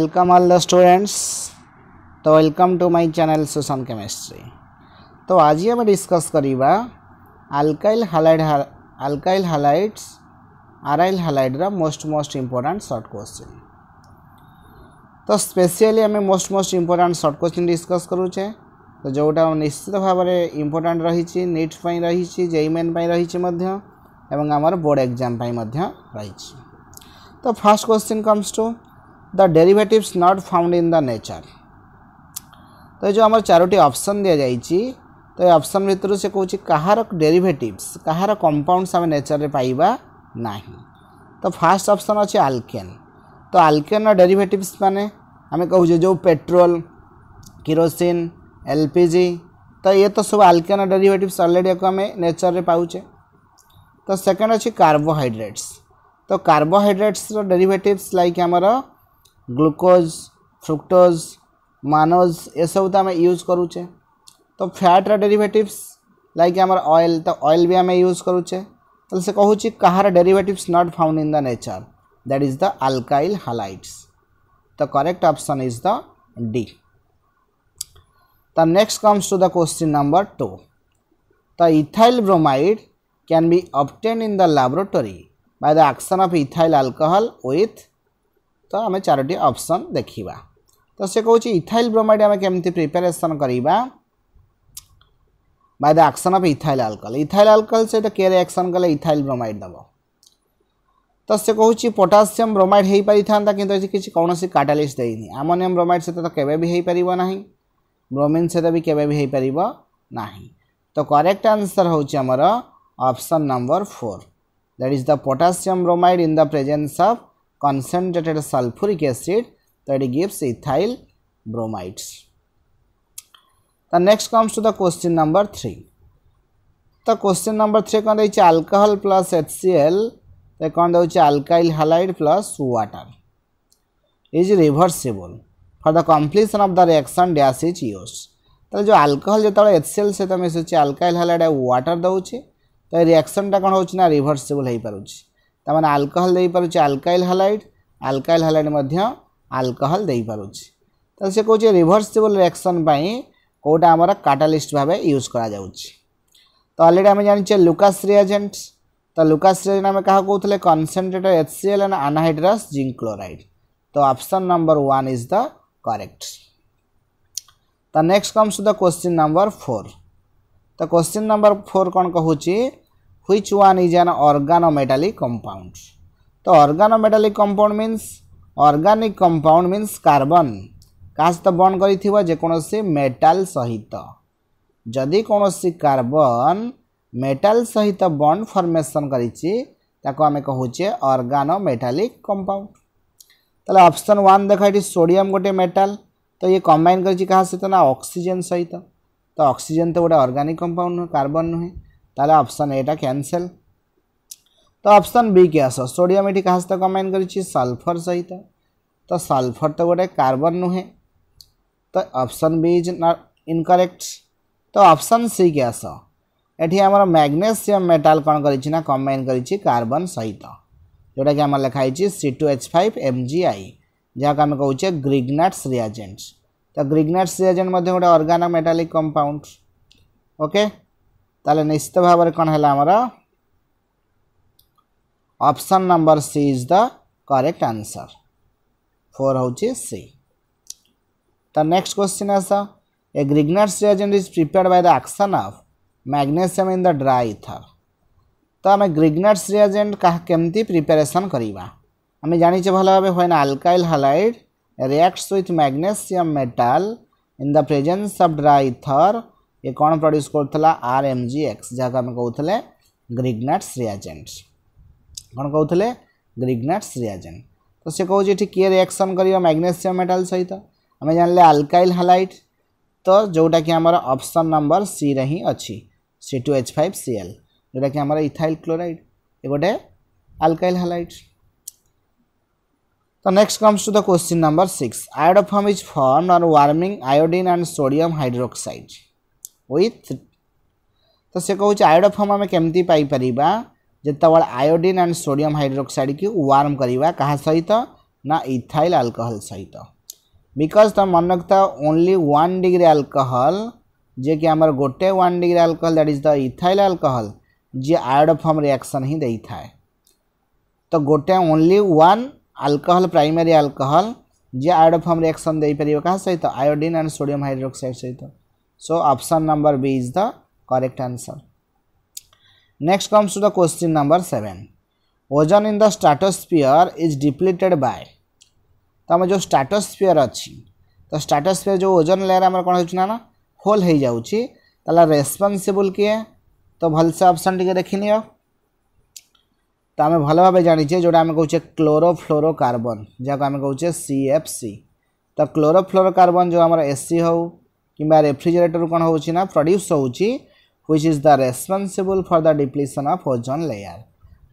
Welcome all the students তো welcome to my channel Sushant chemistry তো আজ আমি ডিসকস করা alkyl halide alkyl halides aryl হালাইডর most most important short question তো স্পেশালি আমি most most important short question discuss করুছে তো যেটা নিশ্চিত ভাবে ইম্পর্টাট রয়েছে নিট পাই রয়েছে জেইমেন পাই রয়েছে মধ্য এবং আমার বোর্ড এক্সাম পাই মধ্য রয়েছে তো first question comes to the derivatives not found in the nature तो ये जो आम चारोटी ऑप्शन दि जा तो ये ऑप्शन भितर से कौन कहार डेरिवेटिव्स कहार कंपाउंड्स आम नेचर रे पाइबा ना तो फास्ट ऑप्शन अच्छे आल्केन तो आल्केन डेरिवेटिव्स मैंने आम कह जो पेट्रोल किरोसिन एलपीजी तो ये तो सब आल्केन डेरिवेटिव्स अलरेडी आम नेचर रे पाचे तो सेकेंड अच्छे कार्बोहड्रेट्स तो कार्बोहड्रेट्स डेरिवेटिव्स लाइक आमर ગ્લુકોઝ ફ્રુક્ટોઝ માનોઝ એસબુ તો આમે યુઝ કરુચે તો ફ્યાટ્ર ડેરિଭେଟିଭ୍ସ ଲାଇକ୍ ଆମର ଅଏଲ୍ ତ ଅଏଲ୍ ବି ଆମେ ୟୁଜ୍ କରୁଛେ ତାହେଲେ ସେ କହୁଛି କାହାର derivatives not found in the nature that is the alkyl halides the correct option is the D the next comes to the question number two the ethyl bromide can be obtain in the laboratory by the action of ethyl alcohol with तो आम Charoti option देखा तो सी कौन ethyl bromide आम कमी preparation करवा by the action of ethyl alcohol ethyl alcohol सहित किए रिएक्शन कले इथाइल ब्रोमाइड दबो तो से कौन पोटासीयम ब्रोमाइड हो पारि था कि किसी कौन से काटालीस्ट देनी आमोनियम ब्रोमाइड सहित तो केपरना ब्रोमिन सहित भी भी केपर ना तो करेक्ट आंसर होमर option number four that is the potassium bromide in the presence of concentrated sulfuric acid that gives ethyl bromides the next comes to the question number 3 the question number 3 kon deichi alcohol plus hcl the kon deichi alkyl halide plus water is reversible for the completion of the reaction dash is used তাহলে যে alcohol যেতবে HCL সহ মিশুছে আলকাইল হালাইড water দেছে তো এই রিয়াকশনটা কোণ হচ্ছে না রিভর্সিবল হয়ে পুছে ତାମାନେ ଆଲକୋହଲ ଦେଇପାରୁଛି ଆଲକାଇଲ ହାଲାଇଡ଼ ଆଲକାଇଲ ହାଲାଇଡ଼ ମଧ୍ୟ ଆଲକୋହଲ ଦେଇପାରୁଛି ତାହେଲେ ସେ କହୁଛି ରିଭର୍ସିବଲ୍ ରିଆକ୍ସନ୍ ପାଇଁ କେଉଁଟା ଆମର କାଟାଲିଷ୍ଟ ଭାବେ ୟୁଜ୍ କରାଯାଉଛି ତ ଅଲରେଡ଼ି ଆମେ ଜାଣିଛେ ଲୁକାସ୍ ରିଆଜେଣ୍ଟ ତ ଲୁକାସ୍ ରିଆଜେଣ୍ଟ ଆମେ କାହା କହୁଥିଲେ concentrated H C L and anhydrous zinc chloride ତ option number one is the correct the next comes to the question number four तो क्वेश्चन नंबर फोर कौन कहूँ which one is an organometallic compound तो organometallic compound means organic compound means carbon କାହା ସହିତ bond କରିଥିବ ଯେକୌଣସି metal ସହିତ ଯଦି କୌଣସି କାର୍ବନ ମେଟାଲ ସହିତ ବଣ୍ଡ ଫର୍ମେସନ୍ କରିଛି ତାକୁ ଆମେ କହୁଛେ ଅର୍ଗାନୋ ମେଟାଲିକ୍ କମ୍ପାଉଣ୍ଡ ତାହେଲେ ଅପସନ୍ ୱାନ୍ ଦେଖ ଏଠି ସୋଡ଼ିୟମ୍ ଗୋଟେ ମେଟାଲ ତ ଇଏ କମ୍ବାଇନ୍ କରିଛି କାହା ସହିତ ନା ଅକ୍ସିଜେନ୍ ସହିତ ତ ଅକ୍ସିଜେନ୍ ତ ଗୋଟେ ଅର୍ଗାନିକ୍ କମ୍ପାଉଣ୍ଡ ନୁହେଁ କାର୍ବନ ନୁହେଁ तेल अप्सन एटा कैंसिल तो ऑप्शन बी के आस सोडियम ये कहा सहित कम्बाइन कर सल्फर सहित तो सल्फर तो गोटे कार्बन नुहे तो ऑप्शन बी इज इनकरेक्ट तो ऑप्शन सी के आस एटी आम मैग्नेशियम मेटाल कौन करना कम्बाइन करबन सहित जोटा कि आम लिखाई C two H five M G I जहाँ आम कौचे ग्रिग्नाट्स रियाजेंट तो ग्रिग्नाट्स रियाजेंट गोटे organometallic compound okay okay? ताले निश्चित भाव कौन है आमर option number C is the correct answer फोर हूँ सी तो next question as a Grignard's reagent is prepared by the action of magnesium in the dry ether तो आम ग्रिग्नेट रिएजेंट क्या कमी प्रिपेरेसन करवा आम जाचे भल भाव हुए alkyl halide reacts with magnesium metal in the presence of dry ether ये कौन प्रड्यूस कर आर एम जि एक्स जहाँ आम कहते ग्रिग्नाट्स रियाजेन्ट कौन कहते ग्रिग्नाट्स रियाजेन्ट तो सी कौन ये किए रिएक्शन कर मैग्नेशियम मेटाल सहित आम जानले आलकाइल हालाइट तो जोटा कि आमर ऑप्शन नंबर सी रे ही अच्छी C two H five C L जोटा कि आमर इथाइल क्लोराइड ये गोटे आलकाइल हालाइट तो next comes to the question number six iodoform is form और warming iodine and sodium hydroxide with तो सी कह आयोडोफम आम कमी पाई जितेबाला आयोडिन एंड सोडियम हाइड्रोक्साइड की वार्म करवा क्या सहित ना इथाइल अल्कोहल सहित बिकज तुम मन रखता ओनली वन डिग्री अल्कोहल जे कि आम गोटे one degree alcohol that is the ethyl alcohol जी आयोडोफम रिएक्शन ही था तो गोटे only one alcohol primary alcohol जी आयोडोफम रिएक्शन दे पार क्या सहित आयोडिन एंड सोडियम हाइड्रोक्साइड सहित So option number B is the correct answer. Next comes to the question number 7. Ozone in the stratosphere is depleted by तो आम जो स्टाटोस्फियर अच्छी तो स्टाटोस्फियर जो ओजन लेयर आम कौन हो ना होल हो जाऊँ ताला रेस्पनसीबुल किए तो भल से ऑप्शन तो आम भल भाव जाचे जो आम कहे क्लोरोफ्लोरोकार्बन जहाँ आम कहे सी एफ सी तो क्लोरोफ्लोरोकार्बन जो आम एस हूँ किंवा रेफ्रिजरेटर कौन हो प्रड्यूस होच is the responsible for the depletion of ozone layer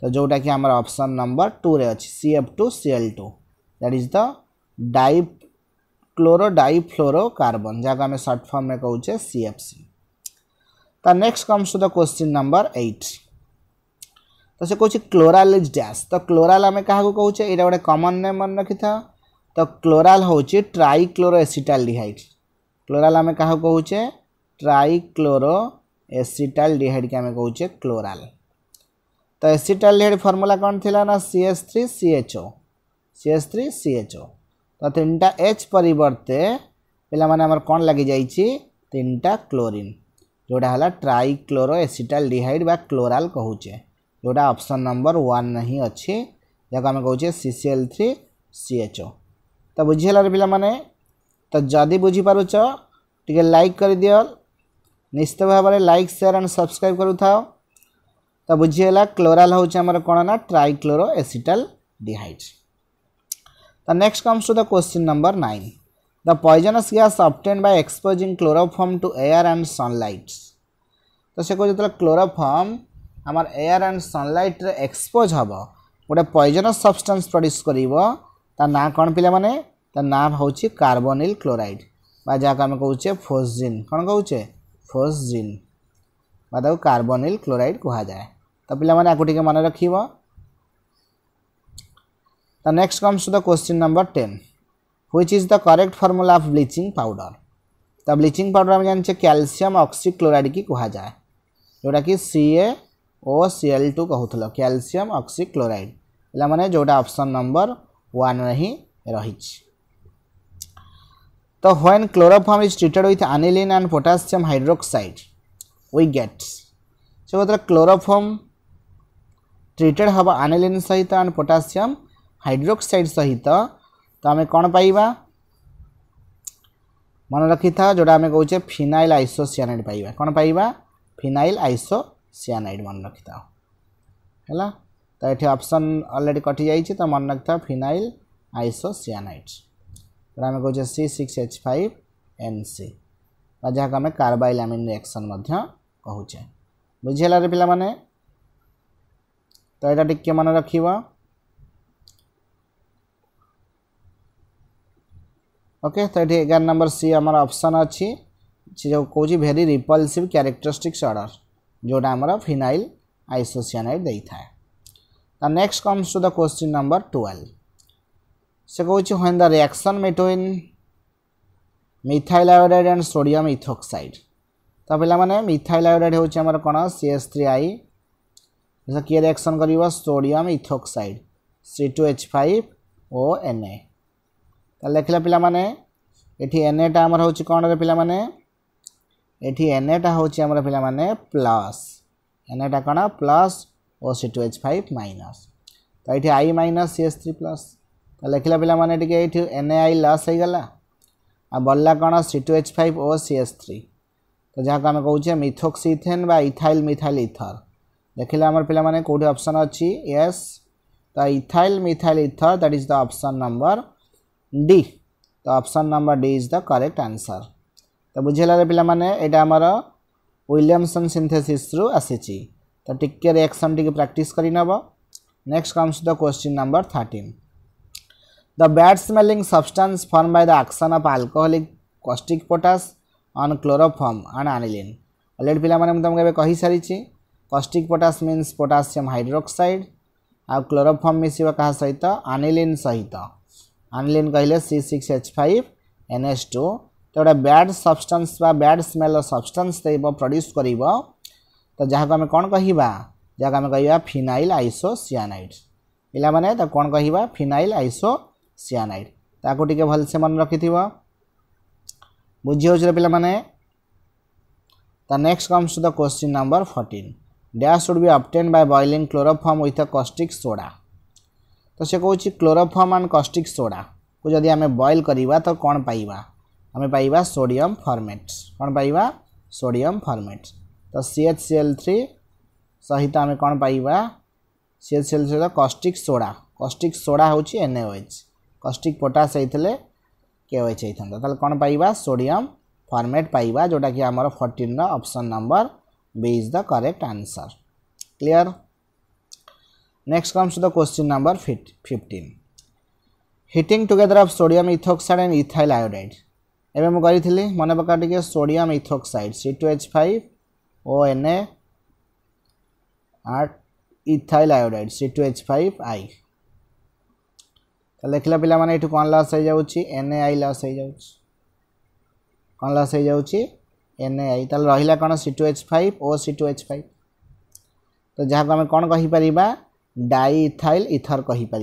तो जोटा कि आम ऑप्शन नंबर टू रे अच्छे C F two C L two that is the dichloro difluoro carbon जहाँ आम सर्ट फर्म में कहे सी एफ सी तो next comes to the question number eight तो से कहे क्लोराल इज डैश तो क्लोराल आम क्या कहे ये गोटे कमन नेम मन रखी था तो क्लोराल हूँ ट्राइक्लोरो एसीटाल क्लोराल आम क्या कहे ट्राइक्लोरो एसीटाल डिहाइड के आम कहे क्लोराल तो एसीटाल डिहाइड फर्मूला कौन थी ना C H three C H O C H three C H O तो तीन टा एच परिवर्ते पे कौन लगी जाइए तीन टा क्लोरीन जोटा है ट्राइक्लोरो एसीटाल डिहाइड बा क्लोराल कहचे जोटा ऑप्शन नंबर वन ही अच्छी जहाँ आम कहे C C L three C H O तो बुझीगलार पे ତ ଯଦି ବୁଝିପାରୁଛ ଟିକେ ଲାଇକ୍ କରିଦିଅ ନିଶ୍ଚିତ ଭାବରେ ଲାଇକ୍ ସେୟାର୍ ଆଣ୍ଡ ସବସ୍କ୍ରାଇବ୍ କରୁଥାଅ ତ ବୁଝିଗଲା କ୍ଲୋରାଲ୍ ହେଉଛି ଆମର କ'ଣ ନା ଟ୍ରାଇକ୍ଲୋରୋ ଏସିଟାଲ୍ ଡିହାଇଡ୍ ତ next comes to the question number nine the poisonous gas obtain by exposing chloroform to air and sunlight ତ ସେ କହୁଛି ଯେତେବେଳେ କ୍ଲୋରୋଫର୍ମ আমার এয়ার অ্যান্ড সনলাইট্রে এক্সপোজ হব গোটে পয়জনস সবস্টান্স প্রড্ୟୁস করব তা না কোণ পিলা মানে तार नाम हूँ कार्बोनिल क्लोरइड जहाँ कहे फोसजिन कौन कहे फोसजिन कार्बोनिल क्लोरइड कह जाए तो पाने मन रख तो next comes to the question number ten which is the correct formula of bleaching powder तो ब्लीचिंग पाउडर हम जानते कैल्शियम ऑक्सीक्लोराइड की कहा जाए जोटा कि C A O C L two कहूल कैल्सीयम ऑक्सीक्लोराइड पे जोटा ऑप्शन नंबर वन ही रही The when chloroform is treated with aniline and potassium hydroxide, we get. So the chloroform treated have aniline सहित and potassium hydroxide सहित तो आम कौन पाइबा मन रखि था जोटा आम कहे फिनाइल आइसोसीआनाइड पाइबा कौन पाइबा फिनाइल आइसोसीआनाइड मन रखि था है तो ये ऑप्शन ऑलरेडी कटि जाइए तो मन रखि था फिनाइल आइसोसीआनाइड आम कहे C six H five N C जहाँ आम कार्बाइल आमिन रिएक्शन कहचे रे पाने तो यहाँ टी मन रख ओके तो ये एगार नंबर सी आम अप्सन अच्छी सी जो कौन भेरी रिपल्सिव क्यारेक्टरिस्टिक्स अर्डर जोटा आम फिनाइल आइसोसियानाइड दे था next comes to the question number twelve when the reaction between methyl iodide and sodium ethoxide तो पहला माने मिथाइल आयोडाइड होचे हमर कोन CH3I जसे के रिएक्शन कर sodium ethoxide C two H five O N A टा हमर होचे कोन रे पहला माने एठी Na टा होचे हमर पहला माने प्लस Na टा cone plus O C2H5 minus तो ये I minus C S three plus तो लिखल पे ये एन ए आई लस हो गला आ बढ़ला कौन C two H five O C S three तो जहाँ को आम कौचे मिथोक्सीथेन इथाइल मिथाइल इथर देखिले आम पे कौटी अप्सन अच्छी यस तो ethyl methyl ether that is the option number D तो option number D is the correct answer तो बुझेगा पे ये आम विलियमसन सिंथेसीस्रु आसी तो टिके रिएक्शन टी प्राक्ट करव next comes the question number thirteen the bad smelling substance form by the action of alcoholic caustic potash on chloroform and aniline already पिला माने तुमको एबे कहि सारी caustic potash means potassium hydroxide आ क्लोरोफॉर्म मिसिबा कहा सहित एनिलिन सहित एनिलिन कहले C6H5NH2 तोडा बैड सब्सटेंस बा बैड स्मेल सब्सटेंस देबो प्रोड्यूस करइबो तो जहाँ को हमें कौन कहिबा जहाँ को हमें कहिबा फिनाइल आइसोसियानाइड पिला माने त कौन कहिबा फिनाइल आइसो सियानाइड ताको टिके भल से मन रखी थी बुझी हो पे मैंने next comes to the question number fourteen dash should be obtain by boiling chloroform with a caustic soda तो सी कौन क्लोरोफर्म एंड कस्टिक सोडा को जदि आम बइल करवा तो कौन पाइबा आम पाइबा सोडियम फर्मेट्स कौन पाइबा सोडियम फर्मेट्स तो C H C L three सहित आम कौन पाइबा C H C L three सहित कस्टिक सोडा कस्टिक सोडा हूँ एन एच କଷ୍ଟ୍ରିକ୍ ପଟାସ୍ ହେଇଥିଲେ କେ ଓ ଏଚ୍ ହେଇଥାନ୍ତା ତାହେଲେ କ'ଣ ପାଇବା ସୋଡ଼ିୟମ୍ ଫର୍ମେଟ୍ ପାଇବା ଯେଉଁଟାକି ଆମର ଫର୍ଟିନ୍ର option number B is the correct answer clear next comes the question number fifteen heating together of sodium ethoxide and ethyl iodide ଏବେ ମୁଁ କରିଥିଲି ମନେ ପକାଅ ଟିକେ sodium ethoxide C two H five O N A ଆର୍ ethyl iodide C two H five I लेखिला पाने ये कौन लस एन ए आई लस कौन लस एन ए आई तो रहा कौन C two H five O C two H five तो जहाँ को आम कौन कहीपर डाई इथर कहीपर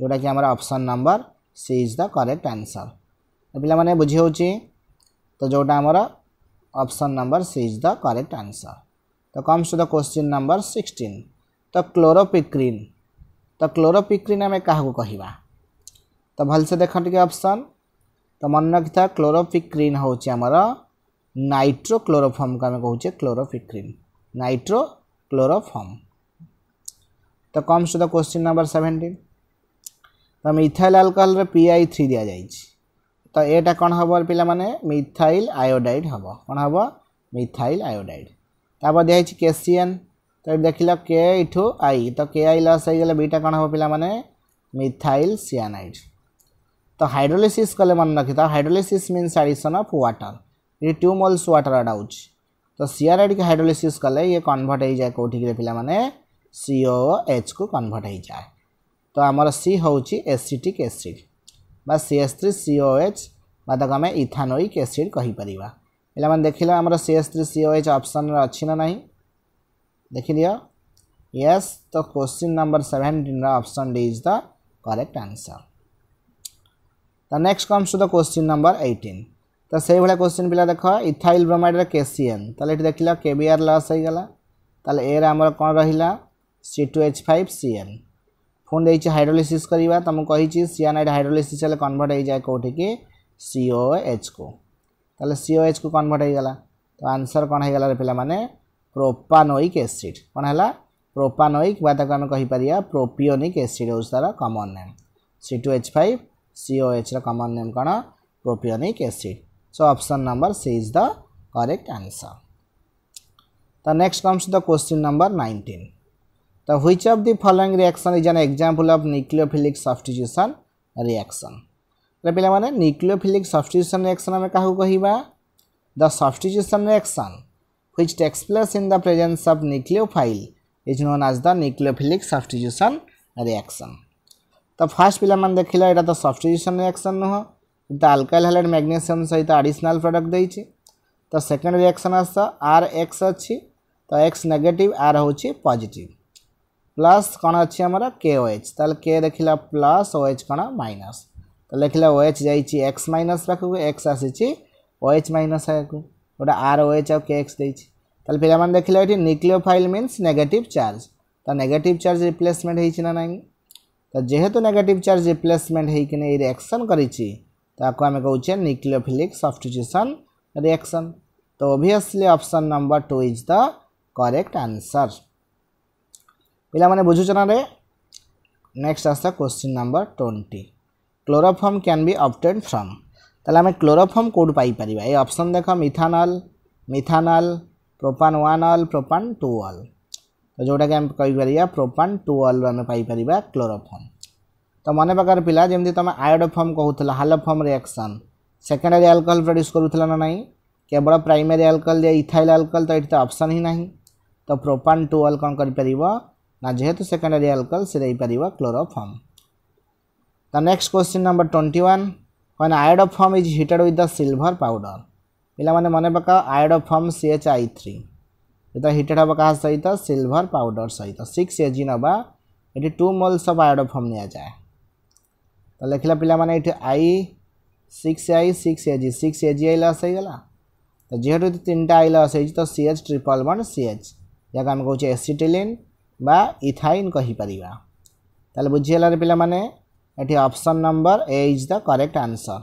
जोटा कि आम option number C is the correct answer तो पे बुझे तो जोटा आमर option number C is the correct answer तो comes to the question number sixteen तो क्लोरोपिक्रीन तो क्लोरोपिक्रीन आम क्या कहवा तो भलसे से देखा टे अप्सन तो मन रखा क्लोरोफिक्रीन हूँ आमर नाइट्रो क्लोरोफर्म को आम कहे क्लोरोफिक्रीन नाइट्रो क्लोरोफर्म तो come to question number seventeen तो मिथाइल आल्कोहल तो पी तो तो आई थ्री दि जाए तो यहाँ कौन हम पे मिथाइल आयोडाइड हम कौन हम मिथाइल आयोडाइड तापर दिखाई केसीएन तो ये देख ल के आई तो के आई लस हो गले बीटा कौन हम पे मिथाइल सीएनाइड तो हाइड्रोलिसिस कले मन रखी था hydrolysis means addition of water water water हो तो सीआर तो के हाइड्रोलिसिस कले ये कन्वर्ट हो जाए कौटिक पे सीओ एच को कनभर्ट हो जाए तो आमर सी हूँ एसीटिक एसीड बा C S three CO H बा आम इथानोइक एसीड कहीपर पे देख आम C S three CO H option अच्छी ना नहीं देखिदि यस तो question number seventeen option D is the correct answer The next comes to the question number 18. तो से भाया क्वेश्चन पिला देख इथाइल ब्रोमाइड कैसीएन तेल ये देख केबीआर लस हो गला तेल ए आमर कौन रहा C two H five C N पुणी देखिए हाइड्रोलिसीस करवा तो मुझे सीएनआईड हाइड्रोलिसीस हेल्ले कनभर्ट हो जाए कौटी कि सीओ एच को तेल सीओ एच को कनभर्ट हो गला तो आंसर कौन हो गला पे प्रोपानोईक एसीड कौन है प्रोपानोइक आम कहीपर प्रोपिओनिक एसीड हो तार common name C two H five COH common name kana propionic acid. So option number C is the correct answer. The next comes the question number 19. The which of the following reaction is an example of nucleophilic substitution reaction? पहला मैंने nucleophilic substitution reaction आम क्या कहवा the substitution reaction which takes place in the presence of nucleophile is known as the nucleophilic substitution reaction. ତ first ପିଲାମାନେ ଦେଖିଲେ ଏଇଟା ତ ସବଷ୍ଟିଚ୍ୟୁସନ୍ ରିଆକ୍ସନ୍ ନୁହଁ ତ ଆଲକାଇଲ୍ ହେଲାଇଡ୍ ମ୍ୟାଗ୍ନେସିୟମ୍ ସହିତ ଆଡ଼ିସନାଲ୍ ପ୍ରଡ଼କ୍ଟ ଦେଇଛି ତ ସେକେଣ୍ଡ ରିଆକ୍ସନ୍ ଆସ ଆର୍ ଏକ୍ସ ଅଛି ତ ଏକ୍ସ ନେଗେଟିଭ୍ ଆର୍ ହେଉଛି ପଜିଟିଭ୍ ପ୍ଲସ୍ କ'ଣ ଅଛି ଆମର କେ ଓ ଏଚ୍ ତାହେଲେ କେ ଦେଖିଲା ପ୍ଲସ୍ ଓ ଏଚ୍ କ'ଣ ମାଇନସ୍ ତ ଲେଖିଲା ଓ ଏଚ୍ ଯାଇଛି ଏକ୍ସ ମାଇନସ୍ ପାଖକୁ ଏକ୍ସ ଆସିଛି ଓ ଏଚ୍ ମାଇନସ୍ ଆଗକୁ ଗୋଟେ ଆର୍ ଓ ଏଚ୍ ଆଉ କେ ଏକ୍ସ ଦେଇଛି ତାହେଲେ ପିଲାମାନେ ଦେଖିଲେ ଏଠି nucleophile means negative charge ତ ନେଗେଟିଭ୍ ଚାର୍ଜ ରିପ୍ଲେସମେଣ୍ଟ ହେଇଛି ନା ନାହିଁ तो जेहेतु नेगेट चार्ज रिप्लेसमेंट होक्शन करें कौचे निक्लियोफिलिक सब्टिट्यूसन रिएक्शन तो obviously option number two is the correct answer पे बुझुचन रे नेक्स्ट आस क्वेश्चन नंबर ट्वेंटी क्लोरोफर्म क्या भी अबटेन फ्रम तेल आम क्लोरोफर्म कौट पाई ये देख मिथानल मिथानल प्रोपान वन वनल प्रोपान टू वाल तो जोटा कि आम कहीपर प्रोपान टू अल्लु आम पाइपर क्लोरोफर्म तो मन प्रकार पिला जमी तुम आयोडोफर्म कहूला form reaction secondary alcohol produce करूला ना ना केवल प्राइमरी आलकोहल दिए इथाइल आलकोहल तो ये तो ऑप्शन ही ना तो प्रोपान टू अल्ल कौन कर ना जेहेतु सेकेंडरी आल्कोहल से रहीपर chloroform next question number twenty one when iodoform form is heated the the silver powder मैंने मन पका form C H I three यता हिटेड हम अवकाश सहित सिल्भर पाउडर सहित सिक्स जी नवा ये टू मोल्स अफ आयोडोफर्म निजाए तो लिखला पाने ये I six I six A G six A G I लस होगा तो जेहेतु तीन टाइम आई लस हो तो C H triple one C H जहाँ आम कौन एसीटिलिन इथाइन कहीपर तेल बुझीगल पे ये option number A is the correct answer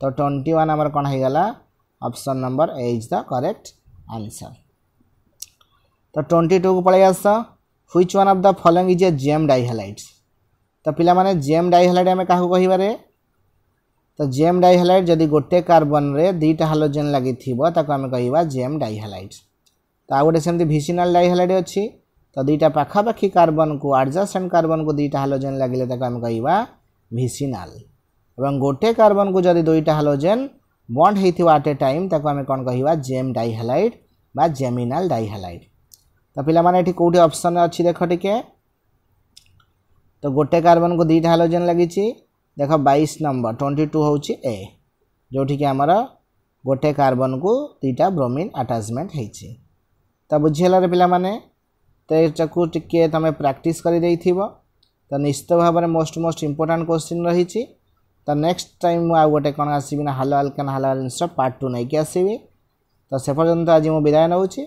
तो ट्वेंटी वन आमर कौन होगा option number A is the correct answer तो ट्वेंटी टू को पलैया आस which one of the following is a gem dihalides तो पाने जेम डाइहेलाइट आम क्या कहबारे तो जेम डाइहेलाइट जदि गोटे कार्बन में दुईटा हालोजेन लगी आम कह जेम डाइहेलाइट तो आ गए सेमती भिसिनाल डाइहेलाइट अच्छी तो दुईटा पखापाखी कार्बन को आडजस्टेंट कार्बन को दुईटा हालोजेन लगे आम कह भिसिनाल गोटे कार्बन को जदि दुईटा हालोजेन बंड होट ए टाइम ताक आम कौन कह जेम डाइहेलाइट बा जेमिनाल डाइहेलाइट ତ ପିଲାମାନେ ଏଠି କେଉଁଠି ଅପସନ୍ ଅଛି ଦେଖ ଟିକେ ତ ଗୋଟେ କାର୍ବନକୁ ଦୁଇଟା ହାଲୋଜେନ୍ ଲାଗିଛି ଦେଖ ବାଇଶ ନମ୍ବର ଟ୍ୱେଣ୍ଟି ଟୁ ହେଉଛି ଏ ଯେଉଁଠିକି ଆମର ଗୋଟେ କାର୍ବନକୁ ଦୁଇଟା ବ୍ରୋମିନ୍ ଆଟାଚମେଣ୍ଟ ହେଇଛି ତ ବୁଝିହେଲାରେ ପିଲାମାନେ ତ ଏଟାକୁ ଟିକିଏ ତୁମେ ପ୍ରାକ୍ଟିସ୍ କରିଦେଇଥିବ ତ ନିଶ୍ଚିତ ଭାବରେ ମୋଷ୍ଟ ମୋଷ୍ଟ ଇମ୍ପୋର୍ଟାଣ୍ଟ କୋଶ୍ଚିନ୍ ରହିଛି ତ ନେକ୍ସଟ ଟାଇମ୍ ମୁଁ ଆଉ ଗୋଟେ କ'ଣ ଆସିବି ନା ହାଲୋ ଆଲକାନ ହାଲୋ ଆଲନ୍ସର ପାର୍ଟ ଟୁ ନେଇକି ଆସିବି ତ ସେ ପର୍ଯ୍ୟନ୍ତ ଆଜି ମୁଁ ବିଦାୟ ନେଉଛି